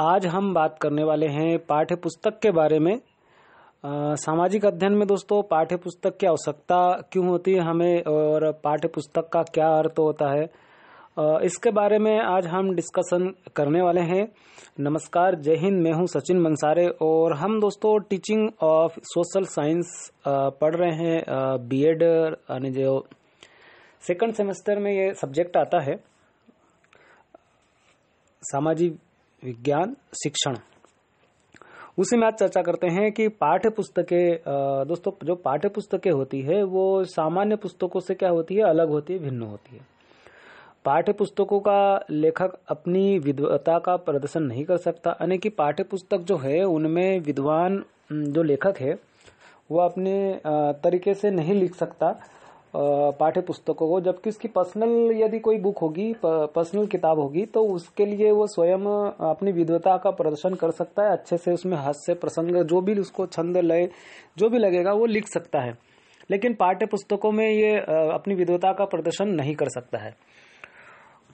आज हम बात करने वाले हैं पाठ्य पुस्तक के बारे में सामाजिक अध्ययन में दोस्तों पाठ्य पुस्तक की आवश्यकता क्यों होती है हमें और पाठ्य पुस्तक का क्या अर्थ होता है आ, इसके बारे में आज हम डिस्कशन करने वाले हैं नमस्कार जय हिंद मैं हूं सचिन मंसारे और हम दोस्तों टीचिंग ऑफ सोशल साइंस पढ़ रहे हैं बी एड यानी जो सेकंड सेमेस्टर में ये सब्जेक्ट आता है सामाजिक विज्ञान शिक्षण उसी में आज चर्चा करते हैं कि पाठ्य पुस्तकें दोस्तों जो पाठ्य पुस्तकें होती है वो सामान्य पुस्तकों से क्या होती है अलग होती है भिन्न होती है पाठ्य पुस्तकों का लेखक अपनी विद्वता का प्रदर्शन नहीं कर सकता यानी कि पाठ्य पुस्तक जो है उनमें विद्वान जो लेखक है वो अपने तरीके से नहीं लिख सकता पाठ्य पुस्तकों को जबकि उसकी पर्सनल यदि कोई बुक होगी पर्सनल किताब होगी तो उसके लिए वो स्वयं अपनी विद्वता का प्रदर्शन कर सकता है अच्छे से उसमें हास्य प्रसंग जो भी उसको छंद लय जो भी लगेगा वो लिख सकता है लेकिन पाठ्य पुस्तकों में ये अपनी विद्वता का प्रदर्शन नहीं कर सकता है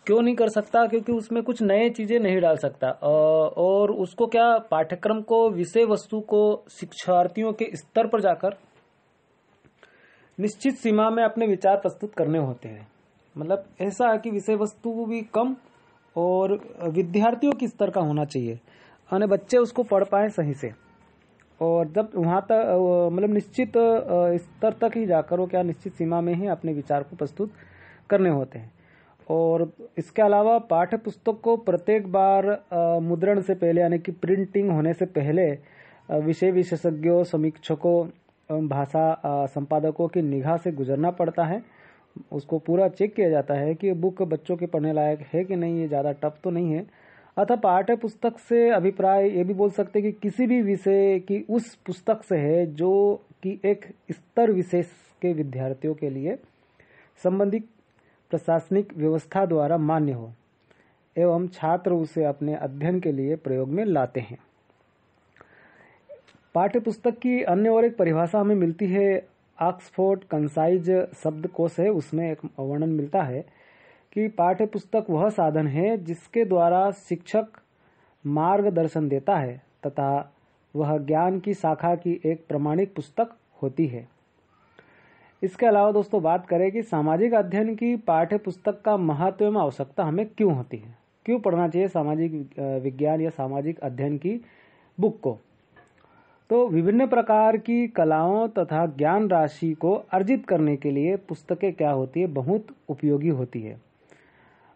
क्यों नहीं कर सकता क्योंकि उसमें कुछ नए चीजें नहीं डाल सकता और उसको क्या पाठ्यक्रम को विषय वस्तु को शिक्षार्थियों के स्तर पर जाकर निश्चित सीमा में अपने विचार प्रस्तुत करने होते हैं मतलब ऐसा है कि विषय वस्तु भी कम और विद्यार्थियों के स्तर का होना चाहिए यानी बच्चे उसको पढ़ पाए सही से और जब वहाँ तक मतलब निश्चित स्तर तक ही जाकर वो क्या निश्चित सीमा में ही अपने विचार को प्रस्तुत करने होते हैं और इसके अलावा पाठ्य पुस्तक को प्रत्येक बार मुद्रण से पहले यानी कि प्रिंटिंग होने से पहले विषय विशेषज्ञों समीक्षकों एवं भाषा संपादकों की निगाह से गुजरना पड़ता है उसको पूरा चेक किया जाता है कि बुक बच्चों के पढ़ने लायक है कि नहीं ये ज़्यादा टफ तो नहीं है अतः पाठ्य पुस्तक से अभिप्राय ये भी बोल सकते हैं कि किसी भी विषय की उस पुस्तक से है जो कि एक स्तर विशेष के विद्यार्थियों के लिए संबंधित प्रशासनिक व्यवस्था द्वारा मान्य हो एवं छात्र उसे अपने अध्ययन के लिए प्रयोग में लाते हैं पाठ्य पुस्तक की अन्य और एक परिभाषा हमें मिलती है ऑक्सफोर्ड कंसाइज शब्द कोश है उसमें एक वर्णन मिलता है कि पाठ्य पुस्तक वह साधन है जिसके द्वारा शिक्षक मार्गदर्शन देता है तथा वह ज्ञान की शाखा की एक प्रमाणिक पुस्तक होती है इसके अलावा दोस्तों बात करें कि सामाजिक अध्ययन की पाठ्य पुस्तक का महत्व एवं आवश्यकता हमें क्यों होती है क्यों पढ़ना चाहिए सामाजिक विज्ञान या सामाजिक अध्ययन की बुक को तो विभिन्न प्रकार की कलाओं तथा ज्ञान राशि को अर्जित करने के लिए पुस्तकें क्या होती है बहुत उपयोगी होती है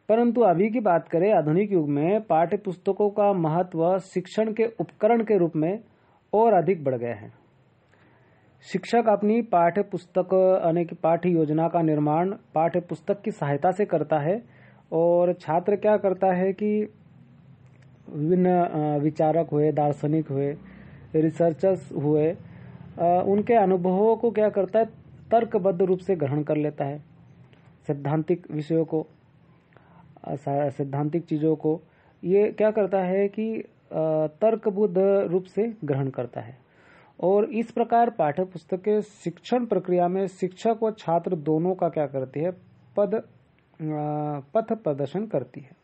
परंतु अभी की बात करें आधुनिक युग में पाठ्य पुस्तकों का महत्व शिक्षण के उपकरण के रूप में और अधिक बढ़ गया है शिक्षक अपनी पाठ्य पुस्तक यानी कि पाठ्य योजना का निर्माण पाठ्य पुस्तक की सहायता से करता है और छात्र क्या करता है कि विभिन्न विचारक हुए दार्शनिक हुए रिसर्चर्स हुए उनके अनुभवों को क्या करता है तर्कबद्ध रूप से ग्रहण कर लेता है सिद्धांतिक विषयों को सिद्धांतिक चीज़ों को ये क्या करता है कि तर्कबुद्ध रूप से ग्रहण करता है और इस प्रकार पाठ्य पुस्तक के शिक्षण प्रक्रिया में शिक्षक व छात्र दोनों का क्या करती है पद पथ प्रदर्शन करती है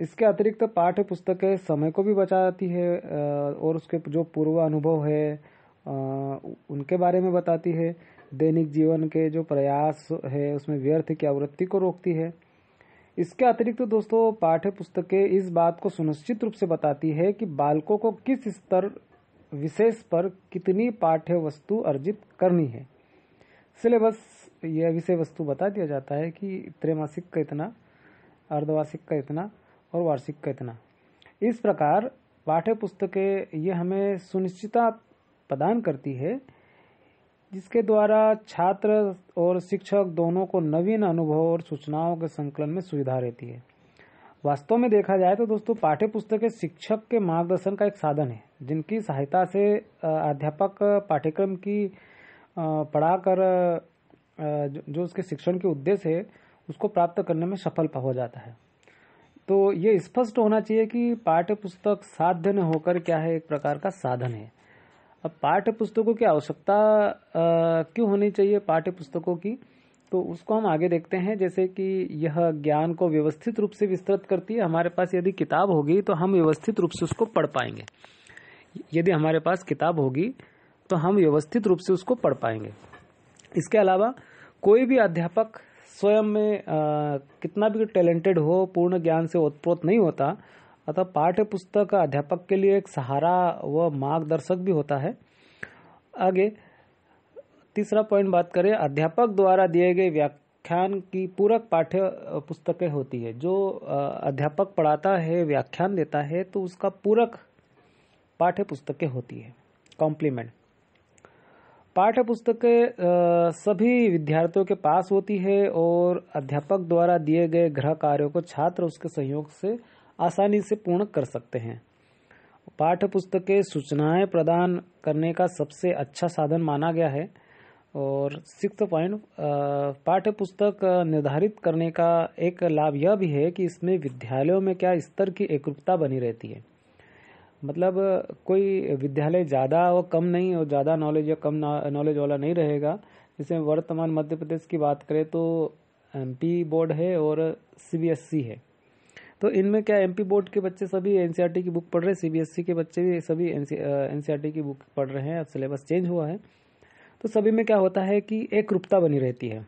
इसके अतिरिक्त पाठ्य पुस्तक समय को भी बचाती है और उसके जो पूर्व अनुभव है उनके बारे में बताती है दैनिक जीवन के जो प्रयास है उसमें व्यर्थ की आवृत्ति को रोकती है इसके अतिरिक्त दोस्तों पाठ्य पुस्तकें इस बात को सुनिश्चित रूप से बताती है कि बालकों को किस स्तर विशेष पर कितनी पाठ्य वस्तु अर्जित करनी है सिलेबस यह विषय वस्तु बता दिया जाता है कि त्रैमासिक का इतना अर्धवार्षिक का इतना और वार्षिक कितना इस प्रकार पाठ्य पुस्तकें ये हमें सुनिश्चितता प्रदान करती है जिसके द्वारा छात्र और शिक्षक दोनों को नवीन अनुभव और सूचनाओं के संकलन में सुविधा रहती है वास्तव में देखा जाए तो दोस्तों पाठ्य पुस्तकें शिक्षक के मार्गदर्शन का एक साधन है जिनकी सहायता से अध्यापक पाठ्यक्रम की पढ़ाकर जो उसके शिक्षण के उद्देश्य है उसको प्राप्त करने में सफल हो जाता है तो ये स्पष्ट होना चाहिए कि पाठ्य पुस्तक साध्य न होकर क्या है एक प्रकार का साधन है अब पाठ्य पुस्तकों की आवश्यकता क्यों होनी चाहिए पाठ्य पुस्तकों की तो उसको हम आगे देखते हैं जैसे कि यह ज्ञान को व्यवस्थित रूप से विस्तृत करती है हमारे पास यदि किताब होगी तो हम व्यवस्थित रूप से उसको पढ़ पाएंगे यदि हमारे पास किताब होगी तो हम व्यवस्थित रूप से उसको पढ़ पाएंगे इसके अलावा कोई भी अध्यापक स्वयं में आ, कितना भी टैलेंटेड हो पूर्ण ज्ञान से ओतप्रोत नहीं होता अतः पाठ्य पुस्तक अध्यापक के लिए एक सहारा व मार्गदर्शक भी होता है आगे तीसरा पॉइंट बात करें अध्यापक द्वारा दिए गए व्याख्यान की पूरक पाठ्य पुस्तकें होती है जो अध्यापक पढ़ाता है व्याख्यान देता है तो उसका पूरक पाठ्य पुस्तकें होती है कॉम्प्लीमेंट पाठ्य पुस्तक सभी विद्यार्थियों के पास होती है और अध्यापक द्वारा दिए गए गृह कार्यों को छात्र उसके सहयोग से आसानी से पूर्ण कर सकते हैं पाठ्य पुस्तकें सूचनाएं प्रदान करने का सबसे अच्छा साधन माना गया है और सिक्स पॉइंट पाठ्य पुस्तक निर्धारित करने का एक लाभ यह भी है कि इसमें विद्यालयों में क्या स्तर की एकरूपता बनी रहती है मतलब कोई विद्यालय ज़्यादा और कम नहीं और ज़्यादा नॉलेज या कम नॉलेज वाला नहीं रहेगा जैसे वर्तमान मध्य प्रदेश की बात करें तो एम बोर्ड है और सी e है तो इनमें क्या एम बोर्ड के बच्चे सभी एन e की बुक पढ़ रहे हैं सी e के बच्चे भी सभी एनसीईआरटी की बुक पढ़ रहे हैं अब सिलेबस चेंज हुआ है तो सभी में क्या होता है कि एक रूपता बनी रहती है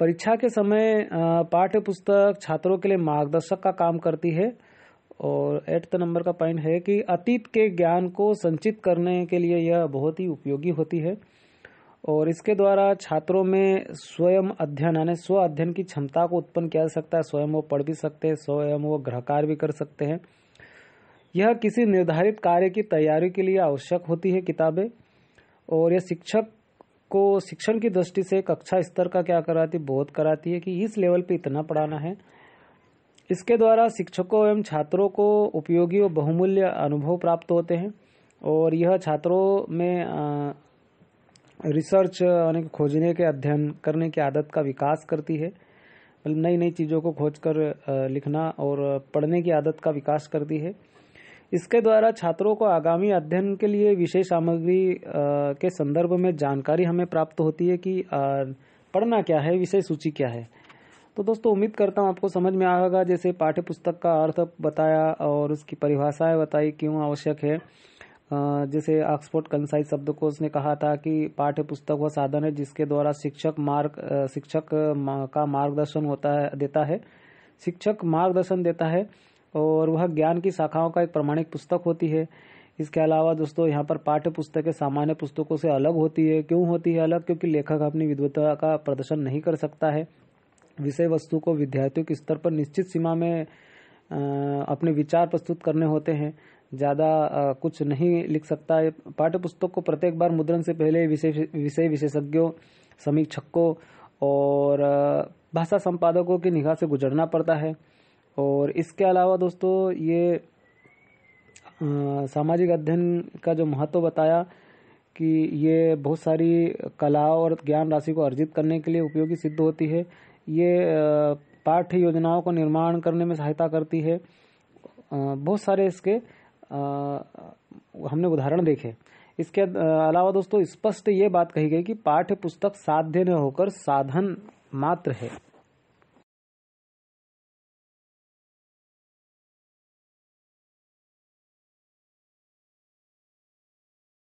परीक्षा के समय पाठ्य पुस्तक छात्रों के लिए मार्गदर्शक का काम करती है और एट नंबर का पॉइंट है कि अतीत के ज्ञान को संचित करने के लिए यह बहुत ही उपयोगी होती है और इसके द्वारा छात्रों में स्वयं अध्ययन यानी स्व अध्ययन की क्षमता को उत्पन्न किया जा सकता है स्वयं वो पढ़ भी सकते हैं स्वयं वो ग्रहकार भी कर सकते हैं यह किसी निर्धारित कार्य की तैयारी के लिए आवश्यक होती है किताबें और यह शिक्षक को शिक्षण की दृष्टि से कक्षा स्तर का क्या कराती बहुत कराती है कि इस लेवल पे इतना पढ़ाना है इसके द्वारा शिक्षकों एवं छात्रों को उपयोगी और बहुमूल्य अनुभव प्राप्त होते हैं और यह छात्रों में रिसर्च यानी खोजने के अध्ययन करने की आदत का विकास करती है मतलब नई नई चीज़ों को खोज कर लिखना और पढ़ने की आदत का विकास करती है इसके द्वारा छात्रों को आगामी अध्ययन के लिए विषय सामग्री के संदर्भ में जानकारी हमें प्राप्त होती है कि पढ़ना क्या है विषय सूची क्या है तो दोस्तों उम्मीद करता हूँ आपको समझ में आएगा जैसे पाठ्य पुस्तक का अर्थ बताया और उसकी परिभाषाएं बताई क्यों आवश्यक है जैसे ऑक्सफोर्ड कंसाइज को उसने कहा था कि पाठ्य पुस्तक वह साधन है जिसके द्वारा शिक्षक मार्ग शिक्षक का मार्गदर्शन होता है देता है शिक्षक मार्गदर्शन देता है और वह ज्ञान की शाखाओं का एक प्रमाणिक पुस्तक होती है इसके अलावा दोस्तों यहाँ पर पाठ्य पुस्तकें सामान्य पुस्तकों से अलग होती है क्यों होती है अलग क्योंकि लेखक अपनी विद्वता का प्रदर्शन नहीं कर सकता है विषय वस्तु को विद्यार्थियों के स्तर पर निश्चित सीमा में अपने विचार प्रस्तुत करने होते हैं ज़्यादा कुछ नहीं लिख सकता है पाठ्य पुस्तक को प्रत्येक बार मुद्रण से पहले विषय विषय विशेषज्ञों समीक्षकों और भाषा संपादकों की निगाह से गुजरना पड़ता है और इसके अलावा दोस्तों ये सामाजिक अध्ययन का जो महत्व बताया कि ये बहुत सारी कला और ज्ञान राशि को अर्जित करने के लिए उपयोगी सिद्ध होती है ये पाठ्य योजनाओं को निर्माण करने में सहायता करती है बहुत सारे इसके हमने उदाहरण देखे इसके अलावा दोस्तों स्पष्ट ये बात कही गई कि पाठ्य पुस्तक साध्य न होकर साधन मात्र है